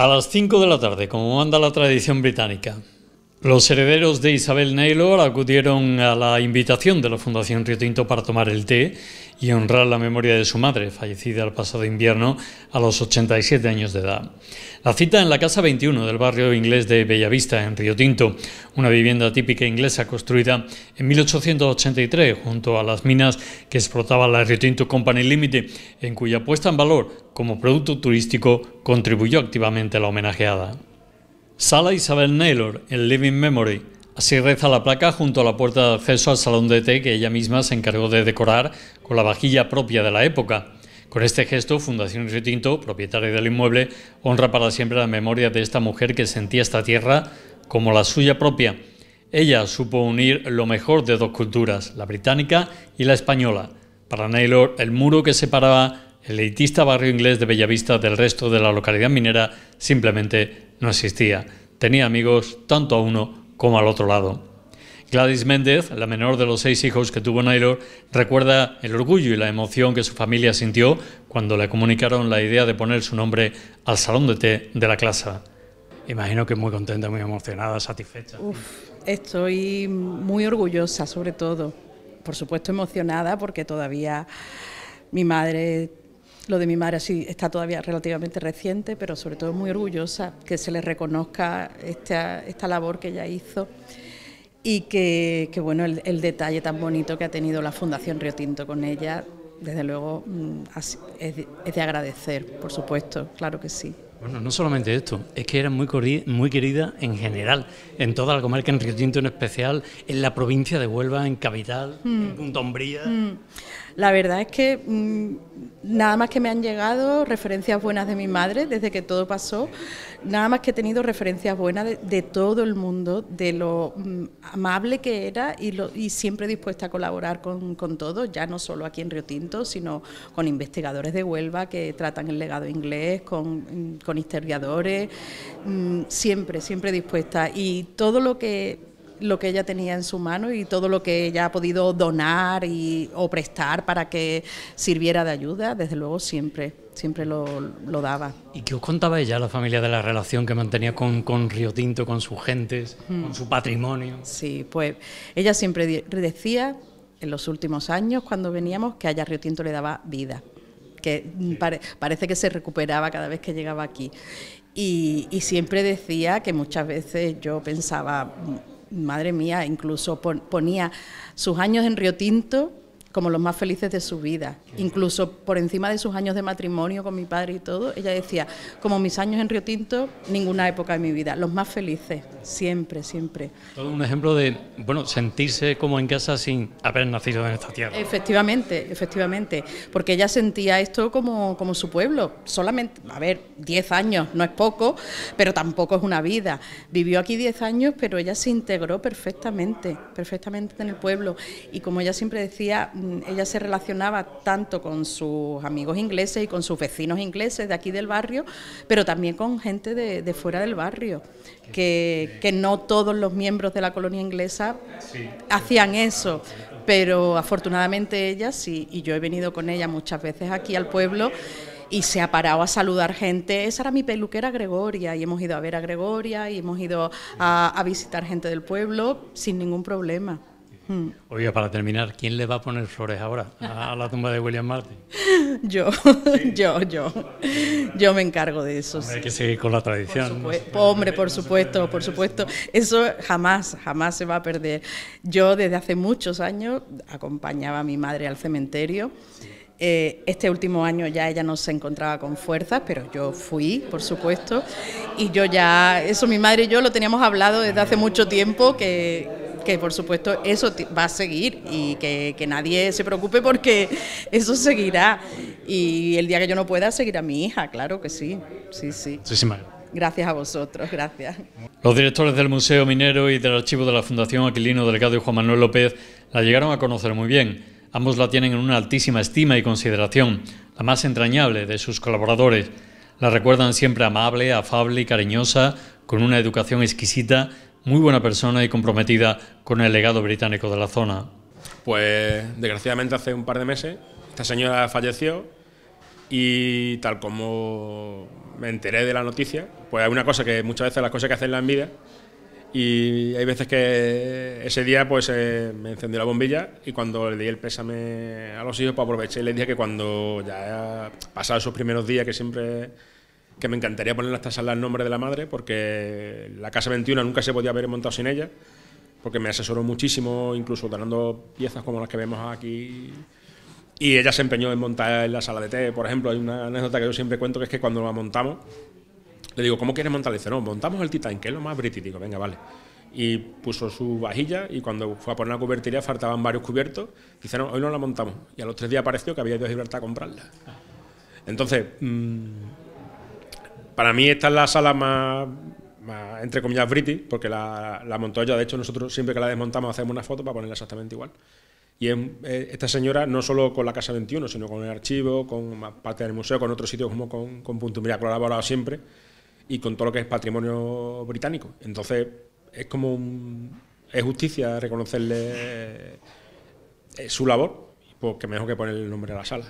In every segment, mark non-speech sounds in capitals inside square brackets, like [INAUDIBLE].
A las 5 de la tarde, como manda la tradición británica. Los herederos de Isabel Naylor acudieron a la invitación de la Fundación Río Tinto para tomar el té y honrar la memoria de su madre, fallecida el pasado invierno a los 87 años de edad. La cita en la Casa 21 del barrio inglés de Bellavista, en Río Tinto, una vivienda típica inglesa construida en 1883 junto a las minas que explotaba la Río Tinto Company Limited, en cuya puesta en valor como producto turístico contribuyó activamente a la homenajeada. Sala Isabel Naylor, en Living Memory. Así reza la placa junto a la puerta de acceso al salón de té que ella misma se encargó de decorar con la vajilla propia de la época. Con este gesto, Fundación Retinto, propietaria del inmueble, honra para siempre la memoria de esta mujer que sentía esta tierra como la suya propia. Ella supo unir lo mejor de dos culturas, la británica y la española. Para Naylor, el muro que separaba el elitista barrio inglés de Bellavista del resto de la localidad minera simplemente no existía. Tenía amigos tanto a uno como al otro lado. Gladys Méndez, la menor de los seis hijos que tuvo Naylor, recuerda el orgullo y la emoción que su familia sintió cuando le comunicaron la idea de poner su nombre al salón de té de la clase. Imagino que muy contenta, muy emocionada, satisfecha. estoy muy orgullosa sobre todo. Por supuesto emocionada porque todavía mi madre lo de mi madre sí está todavía relativamente reciente, pero sobre todo muy orgullosa que se le reconozca esta, esta labor que ella hizo y que, bueno, el, el, detalle tan bonito que ha tenido la Fundación Río Tinto con ella, desde luego mm, es de agradecer, por supuesto, claro que sí. Bueno, no solamente esto, es que era muy, querida en general, en toda la comarca, en Río Tinto en especial, en la provincia de Huelva, en Capital, en mm. Punta mm. La verdad es que mm, nada más que me han llegado referencias buenas de mi madre desde que todo pasó, nada más que he tenido referencias buenas de, todo el mundo, de lo amable que era y, lo, siempre dispuesta a colaborar con, todos, ya no solo aquí en Río Tinto, sino con investigadores de Huelva que tratan el legado inglés, con con historiadores, mm, siempre, siempre dispuesta. Y todo lo que lo que ella tenía en su mano y todo lo que ella ha podido donar y, o prestar para que sirviera de ayuda, desde luego siempre, siempre lo, daba. ¿Y qué os contaba ella, la familia, de la relación que mantenía con, con Río Tinto, con sus gentes, mm. con su patrimonio? Sí, pues ella siempre decía en los últimos años, cuando veníamos, que allá Río Tinto le daba vida que mm, parece que se recuperaba cada vez que llegaba aquí. Y, y, siempre decía que muchas veces yo pensaba, madre mía, incluso ponía sus años en Río Tinto como los más felices de su vida. Incluso por encima de sus años de matrimonio con mi padre y todo, ella decía, como mis años en Río Tinto, ninguna época de mi vida, los más felices, siempre, siempre. Todo un ejemplo de, bueno, sentirse como en casa sin haber nacido en esta tierra. Efectivamente, efectivamente, porque ella sentía esto como, como su pueblo, solamente, a ver, 10 años, no es poco, pero tampoco es una vida. Vivió aquí 10 años, pero ella se integró perfectamente, perfectamente en el pueblo. Y como ella siempre decía, Mm, ella se relacionaba tanto con sus amigos ingleses y con sus vecinos ingleses de aquí del barrio, pero también con gente de, fuera del barrio, que, no todos los miembros de la colonia inglesa hacían eso, pero afortunadamente ella sí, y yo he venido con ella muchas veces aquí al pueblo y se ha parado a saludar gente. Esa era mi peluquera Gregoria y hemos ido a ver a Gregoria y hemos ido a visitar gente del pueblo sin ningún problema. Oye, Oiga, para terminar, ¿quién le va a poner flores ahora a la tumba de William Martin? [LAUGHS] yo, [LAUGHS] yo, yo. Yo me encargo de eso. Hay que seguir con la tradición. Hombre, por supuesto, por supuesto. Eso jamás, jamás se va a perder. Yo desde hace muchos años acompañaba a mi madre al cementerio. Eh, este último año ya ella no se encontraba con fuerzas, pero yo fui, por supuesto, y yo ya, eso mi madre y yo lo teníamos hablado desde hace mucho tiempo, que, que por supuesto eso va a seguir y que, nadie se preocupe porque [LAUGHS] eso seguirá. Y el día que yo no pueda, seguir a mi hija, claro que sí, sí, sí. Gracias a vosotros, gracias. Los directores del Museo Minero y del Archivo de la Fundación Aquilino Delgado y Juan Manuel López la llegaron a conocer muy bien. Ambos la tienen en una altísima estima y consideración, la más entrañable de sus colaboradores. La recuerdan siempre amable, afable y cariñosa, con una educación exquisita muy buena persona y comprometida con el legado británico de la zona. Pues desgraciadamente hace un par de meses esta señora falleció y tal como me enteré de la noticia, pues hay una cosa que muchas veces las cosas que hacen la vida y hay veces que ese día pues eh, me encendió la bombilla y cuando le di el pésame a los hijos pues aproveché y les dije que cuando ya pasado esos primeros días que siempre que me encantaría poner en esta sala el nombre de la madre, porque la Casa 21 nunca se podía haber montado sin ella, porque me asesoró muchísimo, incluso donando piezas como las que vemos aquí. Y ella se empeñó en montar en la sala de té, por ejemplo. Hay una anécdota que yo siempre cuento, que es que cuando la montamos, le digo, ¿cómo quieres montar? Le dice, no, montamos el Titan, que es lo más digo venga, vale. Y puso su vajilla y cuando fue a poner la cubertería faltaban varios cubiertos. Dice, no, hoy no la montamos. Y a los tres días apareció que había ido a Gibraltar a comprarla. Entonces, mm, para mí esta es la sala más, entre comillas, british, porque la, la, ella. de hecho, nosotros siempre que la desmontamos hacemos una foto para ponerla exactamente igual. Y esta señora, no solo con la Casa 21, sino con el archivo, con parte del museo, con otros sitios como con, Punto Mira, ha colaborado siempre, y con todo lo que es patrimonio británico. Entonces, es como justicia reconocerle eh, su labor, porque pues mejor que poner el nombre de la sala.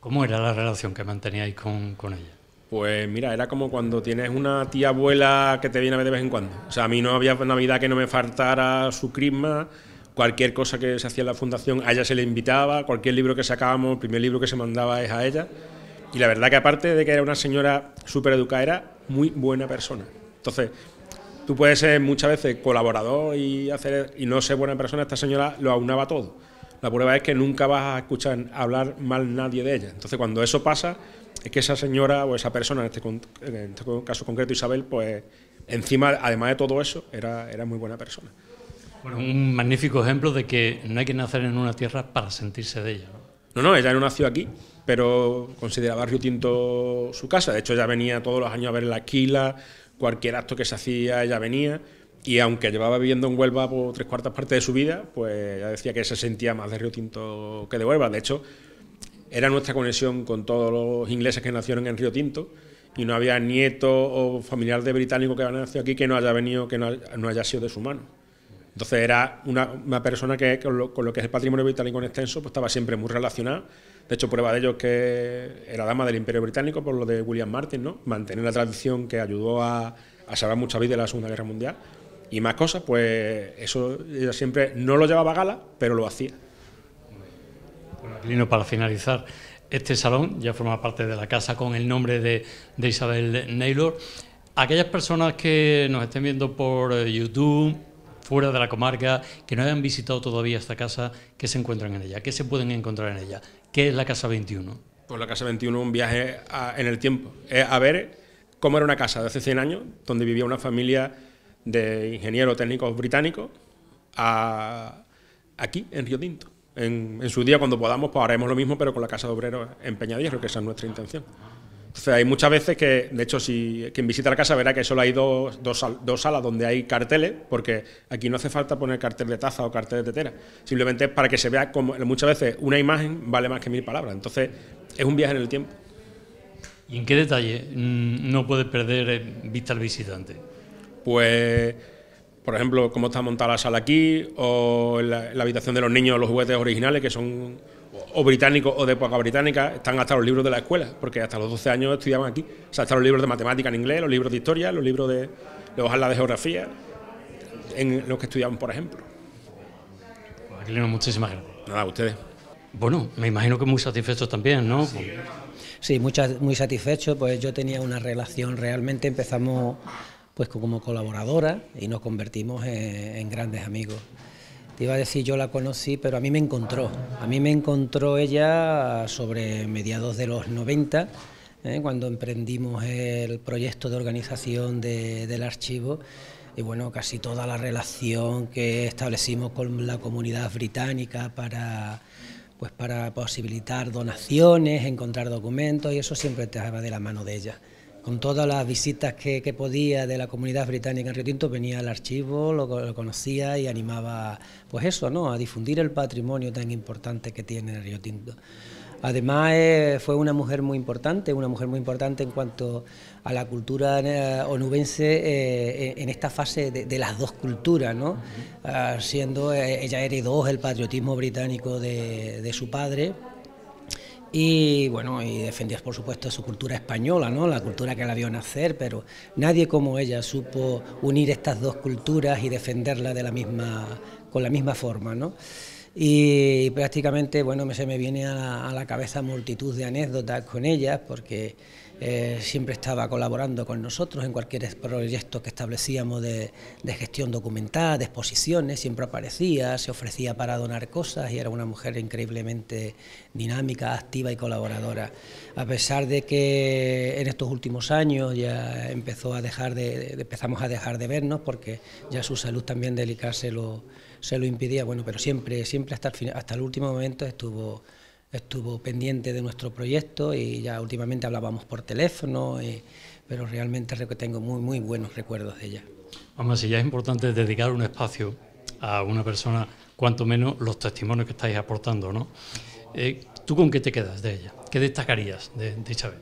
¿Cómo era la relación que manteníais con ella? Pues mira, era como cuando tienes una tía abuela que te viene a ver de vez en cuando. O sea, a mí no había Navidad que no me faltara su crisma, cualquier cosa que se hacía en la fundación, a ella se le invitaba, cualquier libro que sacábamos, el primer libro que se mandaba es a ella. Y la verdad que aparte de que era una señora súper educada, era muy buena persona. Entonces, tú puedes ser muchas veces colaborador y, hacer, y no ser buena persona, esta señora lo aunaba todo la prueba es que nunca vas a escuchar hablar mal nadie de ella. Entonces, cuando eso pasa, es que esa señora o esa persona, en este, este caso concreto Isabel, pues encima, además de todo eso, era, muy buena persona. Bueno, un magnífico ejemplo de que no hay que nacer en una tierra para sentirse de ella. No, no, ella no nació aquí, pero consideraba Río Tinto su casa. De hecho, ella venía todos los años a ver la Aquila. cualquier acto que se hacía, ella venía. Y aunque llevaba viviendo en Huelva por tres cuartas partes de su vida, pues ya decía que se sentía más de Río Tinto que de Huelva. De hecho, era nuestra conexión con todos los ingleses que nacieron en Río Tinto y no había nieto o familiar de británico que había nacido aquí que no haya venido, que no haya, sido de su mano. Entonces era una, persona que con lo, que es el patrimonio británico en extenso pues estaba siempre muy relacionada. De hecho, prueba de ello es que era dama del Imperio Británico por lo de William Martin, ¿no? Mantener la tradición que ayudó a, a salvar mucha vida de la Segunda Guerra Mundial y más cosas, pues eso yo siempre no lo llevaba a gala, pero lo hacía. Bueno, para finalizar, este salón ya forma parte de la casa con el nombre de, Isabel Naylor. Aquellas personas que nos estén viendo por eh, YouTube, fuera de la comarca, que no hayan visitado todavía esta casa, ¿qué se encuentran en ella? ¿Qué se pueden encontrar en ella? ¿Qué es la Casa 21? Pues la Casa 21 un viaje en el tiempo. a ver cómo era una casa de hace 100 años, donde vivía una familia de ingenieros técnicos británicos aquí, en Río Tinto. En, su día, cuando podamos, pues haremos lo mismo, pero con la Casa de Obreros en Peñadillas, que esa es nuestra intención. Entonces, hay muchas veces que, de hecho, si quien visita la casa verá que solo hay dos, salas donde hay carteles, porque aquí no hace falta poner cartel de taza o cartel de tetera, simplemente para que se vea como muchas veces una imagen vale más que mil palabras. Entonces, es un viaje en el tiempo. ¿Y en qué detalle mm, no puede perder eh, vista al visitante? pues, por ejemplo, cómo está montada la sala aquí, o la, habitación de los niños, los juguetes originales, que son o británicos o de época británica, están hasta los libros de la escuela, porque hasta los 12 años estudiaban aquí. O sea, hasta los libros de matemática en inglés, los libros de historia, los libros de, los hojas de geografía, en los que estudiaban, por ejemplo. Pues, Aquilino, muchísimas gracias. Nada, ustedes. Bueno, me imagino que muy satisfechos también, ¿no? Sí, muy satisfechos, pues yo tenía una relación, realmente empezamos pues como colaboradora y nos convertimos en, grandes amigos. Te iba a decir, yo la conocí, pero a mí me encontró. A mí me encontró ella sobre mediados de los 90, ¿eh? cuando emprendimos el proyecto de organización del archivo. Y bueno, casi toda la relación que establecimos con la comunidad británica para, pues para posibilitar donaciones, encontrar documentos, y eso siempre te de la mano de ella con todas las visitas que, podía de la comunidad británica en Río Tinto, venía al archivo, lo, conocía y animaba, pues eso, ¿no? A difundir el patrimonio tan importante que tiene Río Tinto. Además, eh, fue una mujer muy importante, una mujer muy importante en cuanto a la cultura eh, onubense eh, en esta fase de, las dos culturas, ¿no? Ah, siendo, ella heredó el patriotismo británico de su padre, y bueno, y defendía por supuesto su cultura española, ¿no? la cultura que la vio nacer, pero nadie como ella supo unir estas dos culturas y defenderla de la misma, con la misma forma. ¿no? Y prácticamente bueno, se me viene a la, cabeza multitud de anécdotas con ellas, porque eh, siempre estaba colaborando con nosotros en cualquier proyecto que establecíamos de, gestión documental, de exposiciones, siempre aparecía, se ofrecía para donar cosas y era una mujer increíblemente dinámica, activa y colaboradora. A pesar de que en estos últimos años ya empezó a dejar de, empezamos a dejar de vernos porque ya su salud también delicada se lo, se impidía, bueno, pero siempre, siempre hasta el, hasta el último momento estuvo estuvo pendiente de nuestro proyecto y ya últimamente hablábamos por teléfono, eh, pero realmente tengo muy, muy buenos recuerdos de ella. Vamos, si ya es importante dedicar un espacio a una persona, cuanto menos los testimonios que estáis aportando, ¿no? Eh, ¿Tú con qué te quedas de ella? ¿Qué destacarías de Isabel?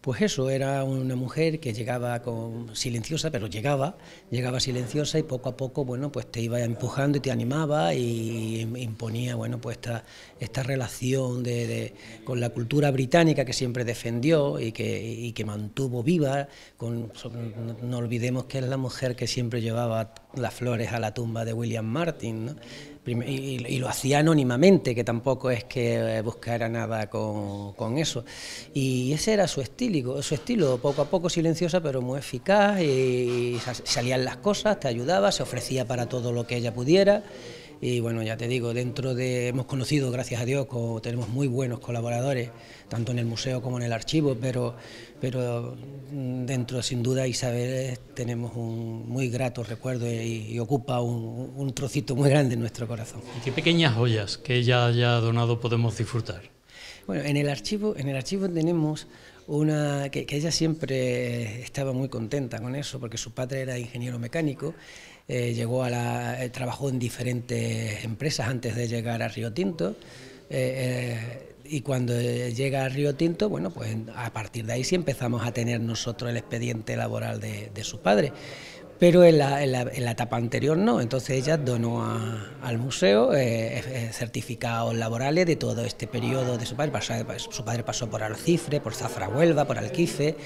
Pues eso, era una mujer que llegaba con, silenciosa, pero llegaba, llegaba silenciosa y poco a poco, bueno, pues te iba empujando y te animaba y imponía, bueno, pues esta, esta relación de, con la cultura británica que siempre defendió y que, mantuvo viva, con, no, olvidemos que es la mujer que siempre llevaba las flores a la tumba de William Martin, y, lo hacía anónimamente, que tampoco es que eh, buscara nada con, con eso. Y ese era su estilo, su estilo, poco a poco silenciosa, pero muy eficaz, y salían las cosas, te ayudaba, se ofrecía para todo lo que ella pudiera. Y bueno, ya te digo, dentro de. Hemos conocido, gracias a Dios, tenemos muy buenos colaboradores, tanto en el museo como en el archivo, pero, pero mm, dentro, sin duda, Isabel eh, tenemos un muy grato recuerdo y, ocupa un, trocito muy grande en nuestro corazón. ¿Y qué pequeñas joyas que ella haya donado podemos disfrutar? Bueno, en el archivo, en el archivo tenemos una. que ella siempre estaba muy contenta con eso, porque su padre era ingeniero mecánico eh, llegó a la, eh, trabajó en diferentes empresas antes de llegar a Río Tinto. Eh, y cuando llega a Río Tinto, bueno, pues a partir de ahí sí empezamos a tener nosotros el expediente laboral de, de su padre pero en la, en la, etapa anterior no. Entonces ella donó al museo eh, eh, certificados laborales de todo este periodo de su padre. Pues, su padre pasó por Alcifre, por Zafra Huelva, por Alquife,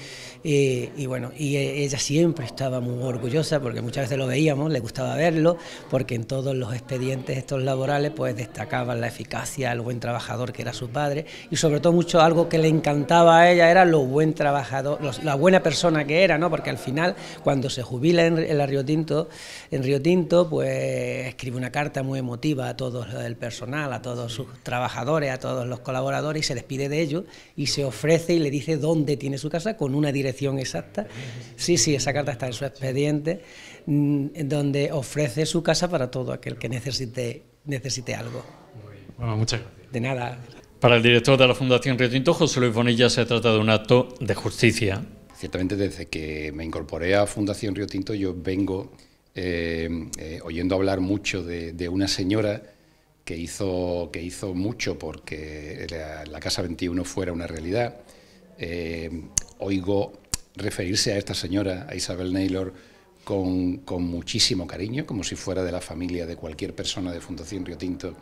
eh, y, bueno, y ella siempre estaba muy orgullosa porque muchas veces lo veíamos, le gustaba verlo, porque en todos los expedientes estos laborales pues destacaban la eficacia, el buen trabajador que era su padre, y sobre todo mucho algo que le encantaba a ella era lo buen trabajador, la buena persona que era, ¿no? Porque al final, cuando se jubila en en la Río Tinto, en Río Tinto, pues escribe una carta muy emotiva a todo el personal, a todos sus trabajadores, a todos los colaboradores y se despide de ellos y se ofrece y le dice dónde tiene su casa con una dirección exacta. Sí, sí, esa carta está en su expediente, mm, donde ofrece su casa para todo aquel que necesite, necesite algo. Bueno, muchas gracias. De nada. Para el director de la Fundación Río Tinto, José Luis Bonilla, se trata de un acto de justicia ciertamente desde que me incorporé a Fundación Río Tinto yo vengo eh, eh, oyendo hablar mucho de, una señora que hizo, que hizo mucho porque la, Casa 21 fuera una realidad. Eh, oigo referirse a esta señora, a Isabel Naylor, con, muchísimo cariño, como si fuera de la familia de cualquier persona de Fundación Río Tinto,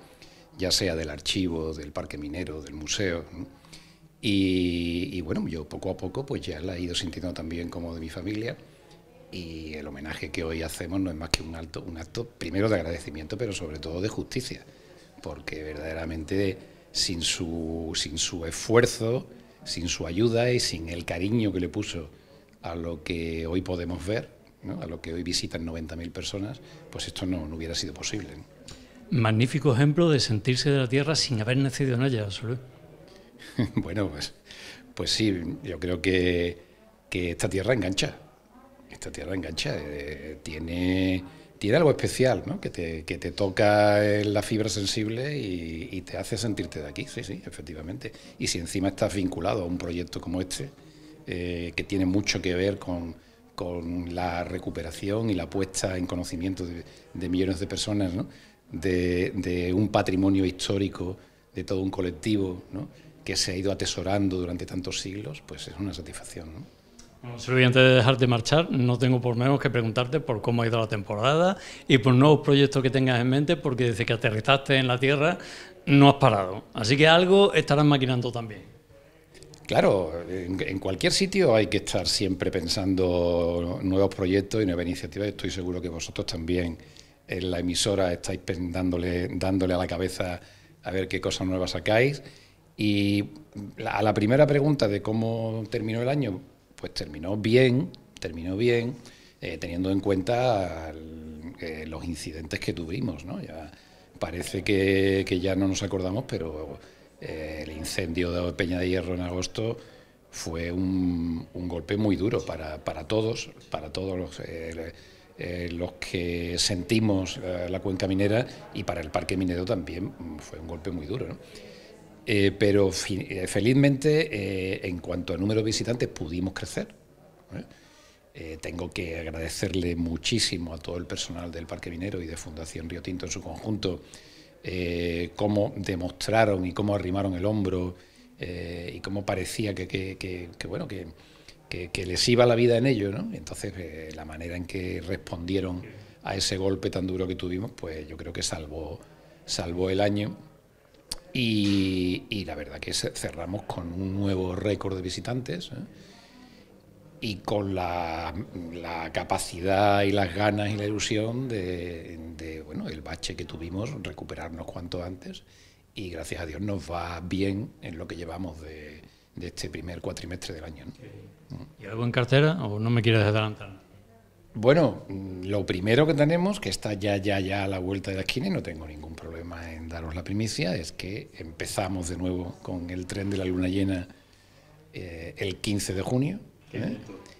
ya sea del archivo, del parque minero, del museo. Y, bueno, yo poco a poco pues ya la he ido sintiendo también como de mi familia y el homenaje que hoy hacemos no es más que un, alto, un acto primero de agradecimiento, pero sobre todo de justicia, porque verdaderamente sin su, sin su esfuerzo, sin su ayuda y sin el cariño que le puso a lo que hoy podemos ver, a lo que hoy visitan 90.000 personas, pues esto no, hubiera sido posible. Magnífico ejemplo de sentirse de la tierra sin haber nacido en ella, absolutamente. [LAUGHS] bueno, pues, pues sí, yo creo que, esta tierra engancha. Esta tierra engancha. Eh, tiene, tiene algo especial, ¿no? Que te, toca en la fibra sensible y, te hace sentirte de aquí, sí, sí, efectivamente. Y si encima estás vinculado a un proyecto como este, eh, que tiene mucho que ver con, la recuperación y la puesta en conocimiento de, millones de personas, ¿no? de, de, un patrimonio histórico, de todo un colectivo, ¿no? que se ha ido atesorando durante tantos siglos, pues es una satisfacción. ¿no? Bueno, Silvia, antes de dejarte marchar, no tengo por menos que preguntarte por cómo ha ido la temporada y por nuevos proyectos que tengas en mente, porque desde que aterrizaste en la Tierra no has parado. Así que algo estarás maquinando también. Claro, en, cualquier sitio hay que estar siempre pensando nuevos proyectos y nuevas iniciativas. Estoy seguro que vosotros también en la emisora estáis dándole a la cabeza a ver qué cosas nuevas sacáis y a la primera pregunta de cómo terminó el año, pues terminó bien, terminó bien, eh, teniendo en cuenta eh, los incidentes que tuvimos, ¿no? parece que, ya no nos acordamos, pero eh, el incendio de Peña de Hierro en agosto fue un, golpe muy duro para, todos, para todos los, los que sentimos la cuenca minera y para el parque minero también fue un golpe muy duro, ¿no? Eh, pero eh, felizmente, eh, en cuanto a número de visitantes, pudimos crecer. tengo que agradecerle muchísimo a todo el personal del Parque Minero y de Fundación Río Tinto en su conjunto cómo demostraron y cómo arrimaron el hombro y cómo parecía que, bueno que, les iba la vida en ello, ¿no? Entonces la manera en que respondieron a ese golpe tan duro que tuvimos, pues yo creo que salvó el año y, la verdad que cerramos con un nuevo récord de visitantes ¿eh? y con la, capacidad y las ganas y la ilusión de, bueno, el bache que tuvimos, recuperarnos cuanto antes y gracias a Dios nos va bien en lo que llevamos de, este primer cuatrimestre del año. ¿Y algo en cartera o no me quieres adelantar? Bueno, mm, lo primero que tenemos, que está ya, ya, ya a la vuelta de la esquina y no tengo ningún problema en daros la primicia, es que empezamos de nuevo con el tren de la luna llena eh, el 15 de junio. ¿eh?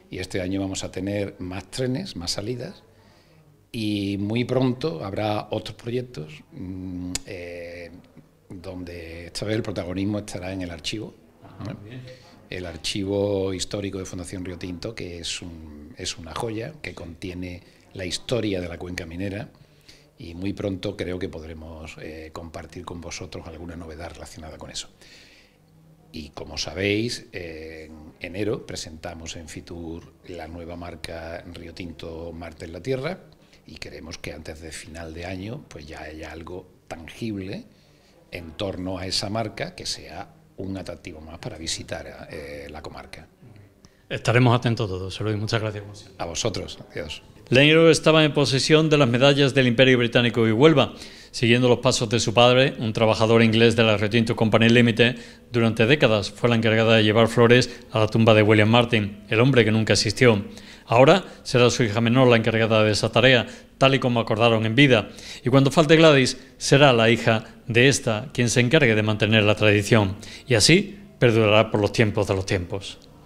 Y este año vamos a tener más trenes, más salidas. Y muy pronto habrá otros proyectos mm, eh, donde esta vez el protagonismo estará en el archivo. Ah, el archivo histórico de Fundación Río Tinto, que es un es una joya que contiene la historia de la cuenca minera y muy pronto creo que podremos eh, compartir con vosotros alguna novedad relacionada con eso. Y como sabéis, en enero presentamos en Fitur la nueva marca Río Tinto Marte en la Tierra y queremos que antes de final de año pues ya haya algo tangible en torno a esa marca que sea un atractivo más para visitar eh, la comarca. Estaremos atentos todos, se lo Muchas gracias. A vosotros, adiós. estaba en posesión de las medallas del Imperio Británico y Huelva, siguiendo los pasos de su padre, un trabajador inglés de la Retinto Company Limited, durante décadas fue la encargada de llevar flores a la tumba de William Martin, el hombre que nunca existió. Ahora será su hija menor la encargada de esa tarea, tal y como acordaron en vida, y cuando falte Gladys será la hija de esta quien se encargue de mantener la tradición, y así perdurará por los tiempos de los tiempos.